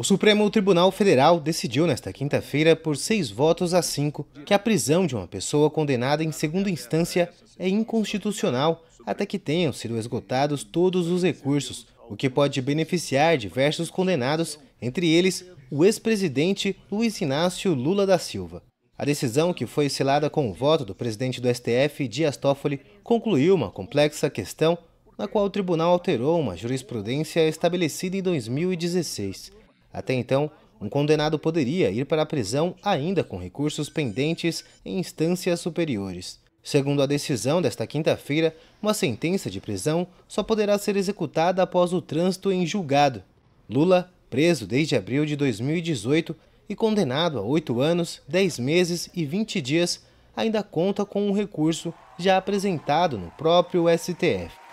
O Supremo Tribunal Federal decidiu nesta quinta-feira, por seis votos a cinco, que a prisão de uma pessoa condenada em segunda instância é inconstitucional até que tenham sido esgotados todos os recursos, o que pode beneficiar diversos condenados, entre eles o ex-presidente Luiz Inácio Lula da Silva. A decisão, que foi selada com o voto do presidente do STF, Dias Toffoli, concluiu uma complexa questão na qual o tribunal alterou uma jurisprudência estabelecida em 2016. Até então, um condenado poderia ir para a prisão ainda com recursos pendentes em instâncias superiores. Segundo a decisão desta quinta-feira, uma sentença de prisão só poderá ser executada após o trânsito em julgado. Lula, preso desde abril de 2018 e condenado a oito anos, dez meses e vinte dias, ainda conta com um recurso já apresentado no próprio STF.